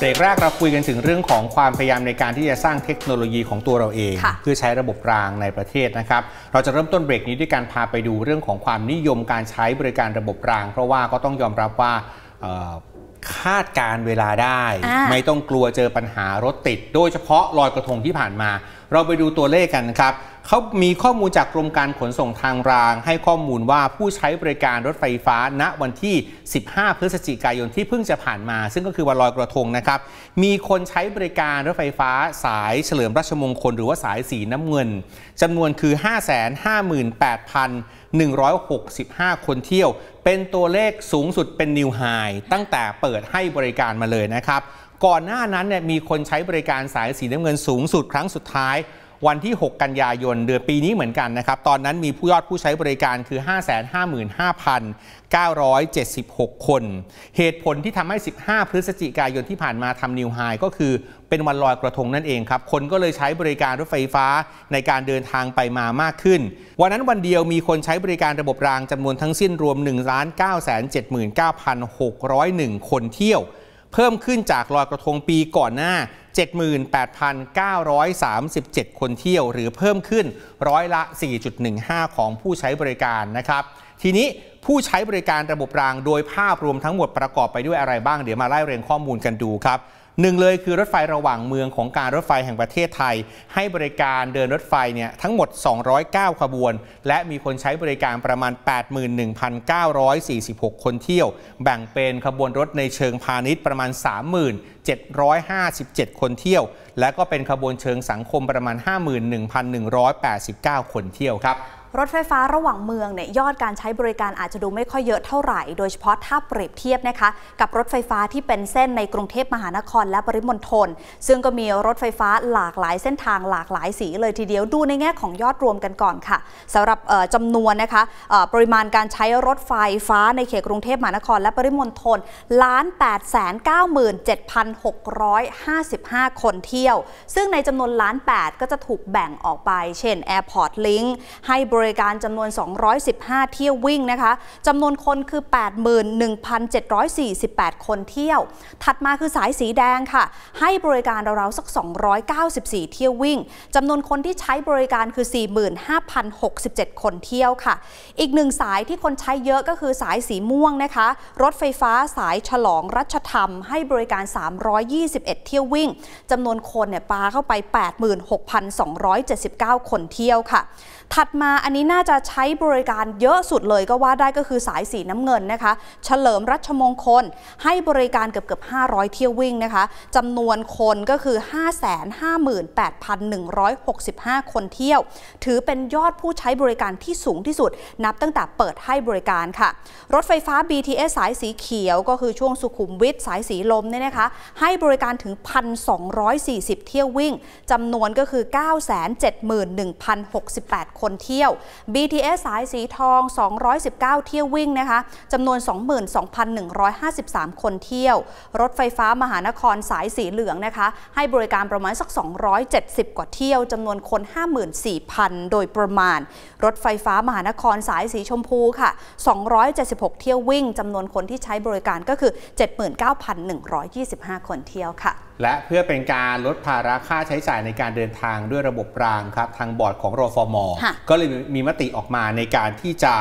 เบรกแรกเราคุยกันถึงเรื่องของความพยายามในการที่จะสร้างเทคโนโลยีของตัวเราเองเพื่อใช้ระบบรางในประเทศนะครับ เราจะเริ่มต้นเบรกนี้ด้วยการพาไปดูเรื่องของความนิยมการใช้บริการระบบราง เพราะว่าก็ต้องยอมรับว่าคาดการเวลาได้ ไม่ต้องกลัวเจอปัญหารถติด โดยเฉพาะลอยกระทงที่ผ่านมา เราไปดูตัวเลขกันครับเขามีข้อมูลจากกรมการขนส่งทางราง ให้ข้อมูลว่าผู้ใช้บริการรถไฟฟ้าณวันที่ 15 พฤศจิกายนที่เพิ่งจะผ่านมา ซึ่งก็คือวันลอยกระทงนะครับ มีคนใช้บริการรถไฟฟ้าสายเฉลิมราชมงคล หรือว่าสายสีน้ำเงินจำนวนคือ 558,165 คนเที่ยว เป็นตัวเลขสูงสุดเป็นนิวไฮตั้งแต่เปิดให้บริการมาเลยนะครับก่อนหน้านั้นเนี่ยมีคนใช้บริการสายสีน้ำเงินสูงสุดครั้งสุดท้ายวันที่ 6 กันยายนเดือนปีนี้เหมือนกันนะครับ ตอนนั้นมีผู้ยอดผู้ใช้บริการคือ 555,976 คน เหตุผลที่ทำให้ 15 พฤศจิกายนที่ผ่านมาทำนิวไฮก็คือ เป็นวันลอยกระทงนั่นเองครับ คนก็เลยใช้บริการรถไฟฟ้าในการเดินทางไปมามากขึ้น วันนั้นวันเดียวมีคนใช้บริการระบบรางจำนวนทั้งสิ้นรวม 1 9 7 9 6 0 1 คนเที่ยวเพิ่มขึ้นจากลอยกระทงปีก่อนหน้า 78,937 คนเที่ยว หรือเพิ่มขึ้นร้อยละ 4.15 ของผู้ใช้บริการนะครับ ทีนี้ผู้ใช้บริการระบบรางโดยภาพรวมทั้งหมดประกอบไปด้วยอะไรบ้างเดี๋ยวมาไล่เรียงข้อมูลกันดูครับหนึ่งเลยคือรถไฟระหว่างเมืองของการรถไฟแห่งประเทศไทย ให้บริการเดินรถไฟเนี่ยทั้งหมด 209 ขบวน และมีคนใช้บริการประมาณ 81,946 คนเที่ยว แบ่งเป็นขบวนรถในเชิงพาณิชย์ประมาณ30,757 คนเที่ยว และก็เป็นขบวนเชิงสังคมประมาณ 51,189 คนเที่ยวครับรถไฟฟ้าระหว่างเมืองเนี่ยยอดการใช้บริการอาจจะดูไม่ค่อยเยอะเท่าไหร่ โดย เฉพาะถ้าเปรียบเทียบนะคะกับรถไฟฟ้าที่เป็นเส้นในกรุงเทพมหานครและปริมณฑลซึ่งก็มีรถไฟฟ้าหลากหลายเส้นทางหลากหลายสี เลยทีเดียวดูในแง่ของยอดรวมกันก่อนค่ะ สำหรับจำนวนนะคะปริมาณการใช้รถไฟฟ้าในเขตกรุงเทพมหานครและปริมณฑลล้าน8 9 7 6 5 5 คนเที่ยว ซึ่งในจำนวนล้าน8ก็จะถูกแบ่งออกไป เช่น Airport Link ให้บบริการจำนวน 215 เที่ยววิ่งนะคะจำนวนคนคือ 81,748 คนเที่ยว ถัดมาคือสายสีแดงค่ะ ให้บริการราวๆสัก 294 เที่ยววิ่งจำนวนคนที่ใช้บริการคือ 45,067 คนเที่ยวค่ะ อีกหนึ่งสายที่คนใช้เยอะก็คือสายสีม่วงนะคะ รถไฟฟ้าสายฉลองรัชธรรม ให้บริการ 321 เที่ยววิ่งจำนวนคนเนี่ยปาเข้าไป 86,279 คนเที่ยวค่ะ ถัดมาอันนี้น่าจะใช้บริการเยอะสุดเลยก็ว่าได้ก็คือสายสีน้ำเงินนะคะ เฉลิมรัชมงคล ให้บริการเกือบเกือบ500 เที่ยววิ่งนะคะจำนวนคนก็คือ558,165 คนเที่ยว ถือเป็นยอดผู้ใช้บริการที่สูงที่สุด นับตั้งแต่เปิดให้บริการค่ะ รถไฟฟ้า BTS สายสีเขียวก็คือช่วงสุขุมวิทสายสีลมเนี่ยนะคะให้บริการถึง 1,240เที่ยววิ่งจำนวนก็คือ971,068 คนเที่ยว BTS สายสีทอง 219 เที่ยววิ่งนะคะจำนวน 22,153 คนเที่ยว รถไฟฟ้ามหานครสายสีเหลืองนะคะ ให้บริการประมาณสัก 270 กว่าเที่ยวจำนวนคน 54,000 โดยประมาณ รถไฟฟ้ามหานครสายสีชมพูค่ะ 276 เที่ยววิ่ง จำนวนคนที่ใช้บริการก็คือ 79,125 คนเที่ยวค่ะและเพื่อเป็นการลดภาระค่าใช้จ่ายในการเดินทางด้วยระบบรางครับ ทางบอร์ดของรอฟอร์มอก็เลยมีมติออกมาในการที่จะ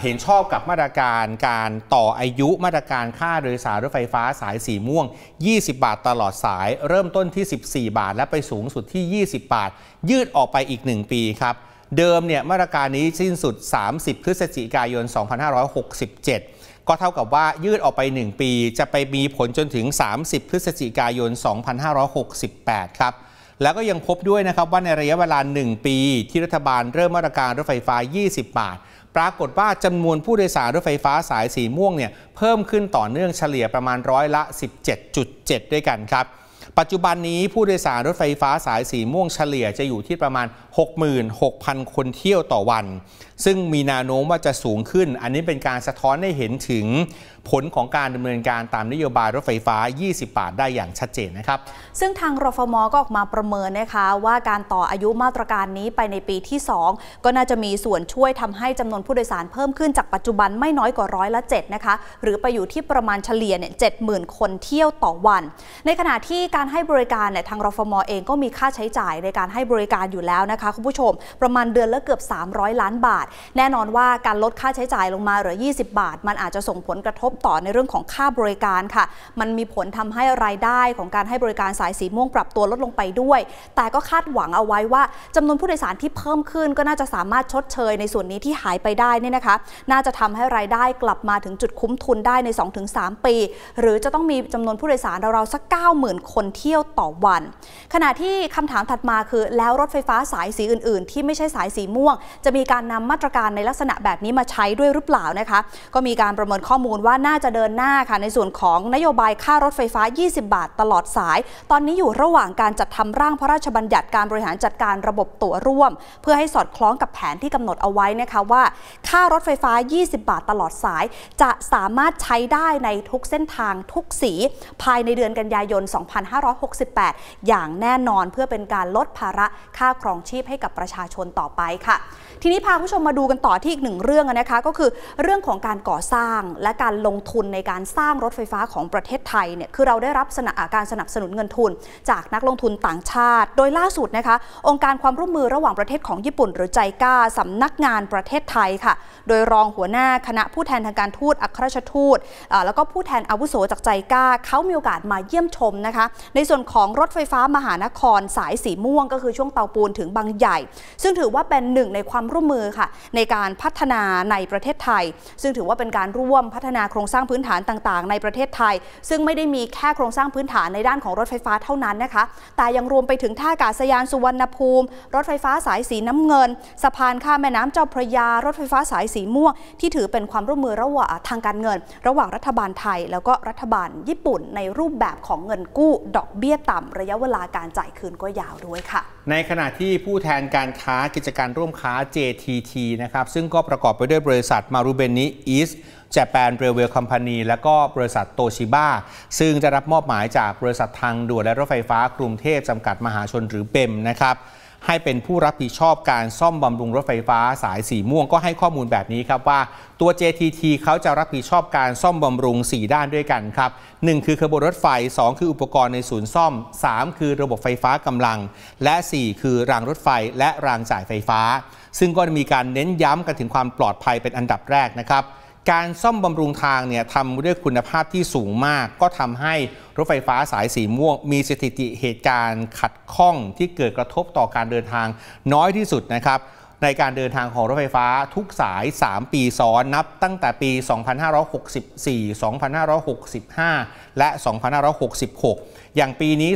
เห็นชอบกับมาตรการการต่ออายุมาตรการค่าโดยสารรถไฟฟ้าสายสีม่วง 20 บาทตลอดสาย เริ่มต้นที่ 14 บาทและไปสูงสุดที่ 20 บาท ยืดออกไปอีก 1 ปีครับเดิมเนี่ยมาตรการนี้สิ้นสุด 30 พฤศจิกายน 2567 ก็เท่ากับว่ายืดออกไป 1 ปี จะไปมีผลจนถึง 30 พฤศจิกายน 2568 ครับ แล้วก็ยังพบด้วยนะครับว่าในระยะเวลา 1 ปี ที่รัฐบาลเริ่มมาตรการรถไฟฟ้า 20 บาท ปรากฏว่าจำนวนผู้โดยสารรถไฟฟ้าสายสีม่วงเนี่ยเพิ่มขึ้นต่อเนื่องเฉลี่ยประมาณร้อยละ 17.7 ด้วยกันครับปัจจุบันนี้ผู้โดยสารรถไฟฟ้าสายสีม่วงเฉลี่ยจะอยู่ที่ประมาณ 66,000 คนเที่ยวต่อวันซึ่งมีนาโน้มว่าจะสูงขึ้น อันนี้เป็นการสะท้อนให้เห็นถึง ผลของการดำเนินการตามนโยบาย รถไฟฟ้า 20 บาทได้อย่างชัดเจนนะครับ ซึ่งทางรฟมก็ออกมาประเมินนะคะ ว่าการต่ออายุมาตรการนี้ไปในปีที่ 2 ก็น่าจะมีส่วนช่วยทำให้จำนวนผู้โดยสารเพิ่มขึ้นจากปัจจุบันไม่น้อยกว่าร้อยละ7นะคะหรือไปอยู่ที่ประมาณเฉลี่ยเนี่ยเจ็ดหมื่นคนเที่ยวต่อวัน ในขณะที่การให้บริการเนี่ยทางรฟมเองก็มีค่าใช้จ่ายในการให้บริการอยู่แล้วนะคะคุณผู้ชมประมาณเดือนละเกือบ 300 ล้านบาทแน่นอนว่าการลดค่าใช้จ่ายลงมาเหลือ 20 บาท มันอาจจะส่งผลกระทบต่อในเรื่องของค่าบริการค่ะ มันมีผลทำให้รายได้ของการให้บริการสายสีม่วงปรับตัวลดลงไปด้วย แต่ก็คาดหวังเอาไว้ว่า จำนวนผู้โดยสารที่เพิ่มขึ้น ก็น่าจะสามารถชดเชยในส่วนนี้ที่หายไปได้นี่นะคะ น่าจะทำให้รายได้กลับมาถึงจุดคุ้มทุนได้ใน 2-3 ปี หรือจะต้องมีจำนวนผู้โดยสารราวๆสัก90,000 คนเที่ยวต่อวัน ขณะที่คำถามถัดมาคือ แล้วรถไฟฟ้าสายสีอื่น ๆ ที่ไม่ใช่สายสีม่วง จะมีการนำมาตรการในลักษณะแบบนี้มาใช้ด้วยหรือเปล่านะคะ ก็มีการประเมินข้อมูลว่าน่าจะเดินหน้าค่ะในส่วนของนโยบายค่ารถไฟฟ้า 20 บาทตลอดสาย ตอนนี้อยู่ระหว่างการจัดทำร่างพระราชบัญญัติการบริหารจัดการระบบตั๋วร่วม เพื่อให้สอดคล้องกับแผนที่กำหนดเอาไว้นะคะว่า ค่ารถไฟฟ้า 20 บาทตลอดสาย จะสามารถใช้ได้ในทุกเส้นทางทุกสี ภายในเดือนกันยายน 2568 อย่างแน่นอนเพื่อเป็นการลดภาระค่าครองชีพให้กับประชาชนต่อไปค่ะ ทีนี้พาผู้ชมมาดูกันต่อที่อีกหนึ่งเรื่องนะคะก็คือเรื่องของการก่อสร้างและการลงทุนในการสร้างรถไฟฟ้าของประเทศไทยเนี่ยคือเราได้รับสนบการสนับสนุนเงินทุน จากนักลงทุนต่างชาติ โดยล่าสุดนะคะองค์การความร่วมมือระหว่างประเทศของญี่ปุ่น หรือใจก้าสำนักงานประเทศไทยค่ะ โดยรองหัวหน้าคณะผู้แทนทางการทูตอัครชทูตแล้วก็ผู้แทนอาวุโสจากใจก้าเขามีโอกาสมาเยี่ยมชมนะคะในส่วนของรถไฟฟ้ามหานครสายสีม่วงก็คือช่วงเตาปูนถึงบางใหญ่ ซึ่งถือว่าเป็นหนึ่งในความร่วมมือค่ะในการพัฒนาในประเทศไทย ซึ่งถือว่าเป็นการร่วมพัฒนาโครงสร้างพื้นฐานต่างๆ ในประเทศไทย ซึ่งไม่ได้มีแค่โครงสร้างพื้นฐานในด้านของรถไฟฟ้าเท่านั้นนะคะ แต่ยังรวมไปถึงท่าอากาศยานสุวรรณภูมิ รถไฟฟ้าสายสีน้ำเงิน สะพานข้ามแม่น้ำเจ้าพระยารถไฟฟ้าสายสีม่วงที่ถือเป็นความร่วมมือระหว่างทางการเงิน ระหว่างรัฐบาลไทยแล้วก็รัฐบาลญี่ปุ่นในรูปแบบของเงินกู้ดอกเบี้ยต่ำระยะเวลาการจ่ายคืนก็ยาวด้วยค่ะ ในขณะที่ผู้แทนการค้ากิจการร่วมค้า JTT นะครับซึ่งก็ประกอบไปด้วยบริษัทมารูเบนิอีสจแปนเรเวลคอมพานีและก็บริษัทโตชิบ้าซึ่งจะรับมอบหมายจากบริษัททางด่วนและรถไฟฟ้ากรุงเทพจำกัดมหาชนหรือเบมนะครับให้เป็นผู้รับผิดชอบการซ่อมบำรุงรถไฟฟ้าสายสีม่วงก็ให้ข้อมูลแบบนี้ครับว่าตัว JTT เขาจะรับผิดชอบการซ่อมบำรุง 4 ด้านด้วยกันครับ 1 คือขบวนรถไฟ 2 คืออุปกรณ์ในศูนย์ซ่อม 3 คือระบบไฟฟ้ากำลัง และ 4 คือรางรถไฟและรางจ่ายไฟฟ้า ซึ่งก็มีการเน้นย้ำกันถึงความปลอดภัยเป็นอันดับแรกนะครับการซ่อมบำรุงทางเนี่ยทำด้วยคุณภาพที่สูงมาก ก็ทำให้รถไฟฟ้าสายสีม่วง มีสถิติเหตุการณ์ขัดข้องที่เกิดกระทบต่อการเดินทางน้อยที่สุดนะครับในการเดินทางของรถไฟฟ้าทุกสาย 3 ปีซ้อนนับตั้งแต่ปี 2564 2565 และ 2566 อย่างปีนี้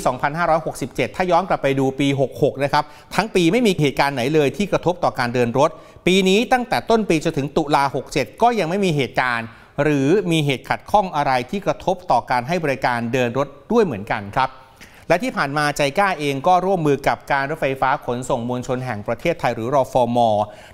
2567 ถ้าย้อนกลับไปดูปี 66 นะครับ ทั้งปีไม่มีเหตุการณ์ไหนเลย ที่กระทบต่อการเดินรถ ปีนี้ตั้งแต่ต้นปีจนถึงตุลา 67 ก็ยังไม่มีเหตุการณ์ หรือมีเหตุขัดข้องอะไรที่กระทบต่อการให้บริการเดินรถด้วยเหมือนกันครับและที่ผ่านมาใจกล้าเองก็ร่วมมือกับการรถไฟฟ้าขนส่งมวลชนแห่งประเทศไทยหรือรอฟอมอ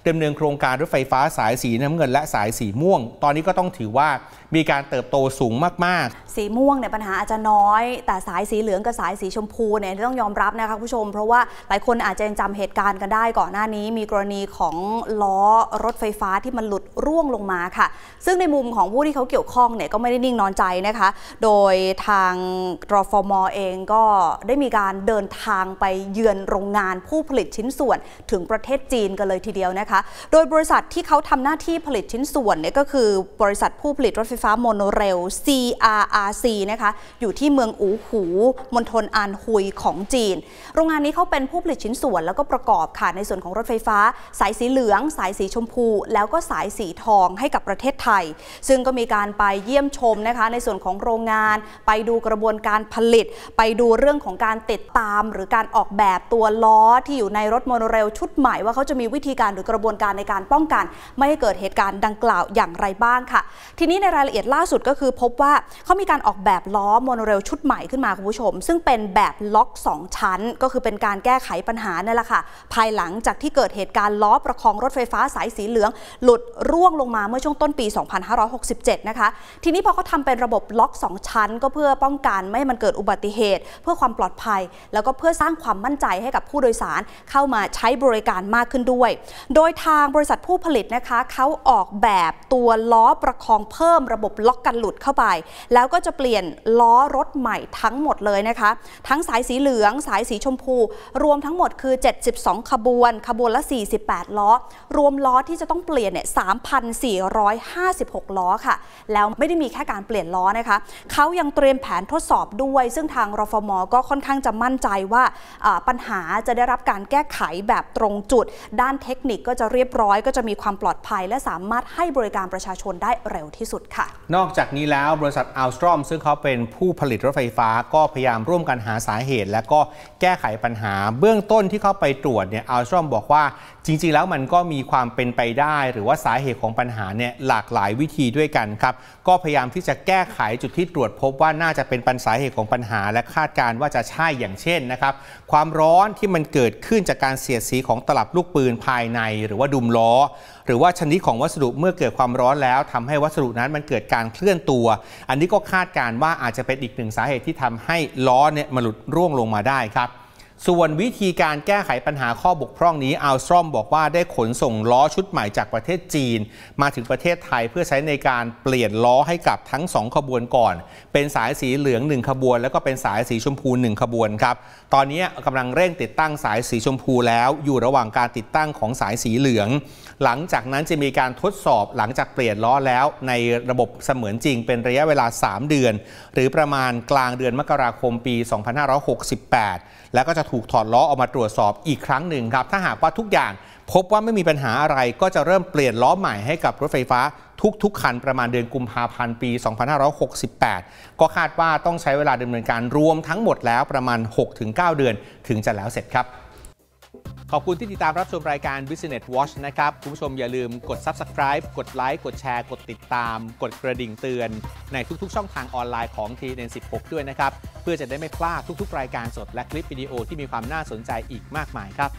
ดำเนินโครงการรถไฟฟ้าสายสีน้ำเงินและสายสีม่วง ตอนนี้ก็ต้องถือว่ามีการเติบโตสูงมาก ๆ สีม่วงเนี่ยปัญหาอาจจะน้อย แต่สายสีเหลืองกับสายสีชมพูเนี่ยต้องยอมรับนะคะผู้ชม เพราะว่าหลายคนอาจจะยังจำเหตุการณ์กันได้ก่อนหน้านี้ มีกรณีของล้อรถไฟฟ้าที่มันหลุดร่วงลงมาค่ะ ซึ่งในมุมของผู้ที่เขาเกี่ยวข้องเนี่ยก็ไม่ได้นิ่งนอนใจนะคะ โดยทางรอฟอมอเองก็ได้มีการเดินทางไปเยือนโรงงานผู้ผลิตชิ้นส่วนถึงประเทศจีนกันเลยทีเดียวนะคะ โดยบริษัทที่เขาทำหน้าที่ผลิตชิ้นส่วนเนี่ยก็คือบริษัทผู้ผลิตรถไฟฟ้าโมโนเรล CRRC นะคะอยู่ที่เมืองอูหูมณฑลอานฮุยของจีน โรงงานนี้เขาเป็นผู้ผลิตชิ้นส่วนแล้วก็ประกอบค่ะในส่วนของรถไฟฟ้า สายสีเหลือง สายสีชมพู แล้วก็สายสีทองให้กับประเทศไทย ซึ่งก็มีการไปเยี่ยมชมนะคะในส่วนของโรงงานไปดูกระบวนการผลิต ไปดูเรื่องรื่องของการติดตามหรือการออกแบบตัวล้อที่อยู่ในรถโมโนเรลชุดใหม่ว่าเขาจะมีวิธีการหรือกระบวนการในการป้องกันไม่ให้เกิดเหตุการณ์ดังกล่าวอย่างไรบ้างค่ะ ทีนี้ในรายละเอียดล่าสุดก็คือพบว่าเขามีการออกแบบล้อโมโนเรลชุดใหม่ขึ้นมาคุณผู้ชม ซึ่งเป็นแบบล็อก 2 ชั้น ก็คือเป็นการแก้ไขปัญหานั่นแหละค่ะภายหลังจากที่เกิดเหตุการณ์ล้อประคองรถไฟฟ้าสายสีเหลืองหลุดร่วงลงมาเมื่อช่วงต้นปี 2567นะคะทีนี้พอเขาทำเป็นระบบล็อก 2 ชั้น ก็เพื่อป้องกัน ไม่ให้มันเกิดอุบัติเหตุ เพื่อความปลอดภัยแล้วก็เพื่อสร้างความมั่นใจให้กับผู้โดยสารเข้ามาใช้บริการมากขึ้นด้วย โดยทางบริษัทผู้ผลิตนะคะเขาออกแบบตัวล้อประคองเพิ่มระบบล็อกกันหลุดเข้าไป แล้วก็จะเปลี่ยนล้อรถใหม่ทั้งหมดเลยนะคะ ทั้งสายสีเหลืองสายสีชมพู รวมทั้งหมดคือ 72 ขบวน ขบวนละ 48 ล้อ รวมล้อที่จะต้องเปลี่ยนเนี่ย3,456 ล้อค่ะ แล้วไม่ได้มีแค่การเปลี่ยนล้อนะคะเขายังเตรียมแผนทดสอบด้วย ซึ่งทางรฟมก็ค่อนข้างจะมั่นใจว่าปัญหาจะได้รับการแก้ไขแบบตรงจุด ด้านเทคนิคก็จะเรียบร้อย ก็จะมีความปลอดภัย และสามารถให้บริการประชาชนได้เร็วที่สุดค่ะ นอกจากนี้แล้ว บริษัทอัลสตรอม ซึ่งเขาเป็นผู้ผลิตรถไฟฟ้า ก็พยายามร่วมกันหาสาเหตุ และก็แก้ไขปัญหาเบื้องต้นที่เข้าไปตรวจเนี่ยอัลสตรอมบอกว่าจริงๆ แล้วมันก็มีความเป็นไปได้ หรือว่าสาเหตุของปัญหาเนี่ยหลากหลายวิธีด้วยกันครับก็พยายามที่จะแก้ไขจุดที่ตรวจพบ ว่าน่าจะเป็นปัญหาเหตุของปัญหา และคาดการว่าจะใช่อย่างเช่นนะครับ ความร้อนที่มันเกิดขึ้นจากการเสียดสีของตลับลูกปืนภายใน หรือว่าดุมล้อ หรือว่าชนิดของวัสดุ เมื่อเกิดความร้อนแล้ว ทำให้วัสดุนั้นมันเกิดการเคลื่อนตัว อันนี้ก็คาดการว่าอาจจะเป็นอีกหนึ่งสาเหตุที่ทำให้ล้อเนี่ยมันหลุดร่วงลงมาได้ครับส่วนวิธีการแก้ไขปัญหาข้อบกพร่องนี้อัลซรอมบอกว่าได้ขนส่งล้อชุดใหม่จากประเทศจีน มาถึงประเทศไทยเพื่อใช้ในการเปลี่ยนล้อให้กับทั้ง 2 ขบวนก่อน เป็นสายสีเหลือง 1 ขบวน แล้วก็เป็นสายสีชมพู 1 ขบวนครับตอนนี้กำลังเร่งติดตั้งสายสีชมพูแล้วอยู่ระหว่างการติดตั้งของสายสีเหลือง หลังจากนั้นจะมีการทดสอบหลังจากเปลี่ยนล้อแล้ว ในระบบเสมือนจริง เป็นระยะเวลา 3 เดือน หรือประมาณกลางเดือนมกราคมปี 2568 แล้วก็จะถูกถอดล้อออกมาตรวจสอบอีกครั้งหนึ่งครับ ถ้าหากว่าทุกอย่างพบว่าไม่มีปัญหาอะไรก็จะเริ่มเปลี่ยนล้อใหม่ให้กับรถไฟฟ้าทุก ๆ คันประมาณเดือนกุมภาพันธ์ปี 2568 ก็คาดว่าต้องใช้เวลาดำเนินการรวมทั้งหมดแล้วประมาณ 6-9 เดือนถึงจะแล้วเสร็จครับขอบคุณที่ติดตามรับชมรายการ Business Watch นะครับ คุณผู้ชมอย่าลืมกด Subscribe กดไลค์กดแชร์ กดติดตาม กดกระดิ่งเตือน ในทุกๆ ช่องทางออนไลน์ของ TN16 ด้วยนะครับ เพื่อจะได้ไม่พลาดทุกๆ รายการสดและคลิปวิดีโอที่มีความน่าสนใจอีกมากมายครับ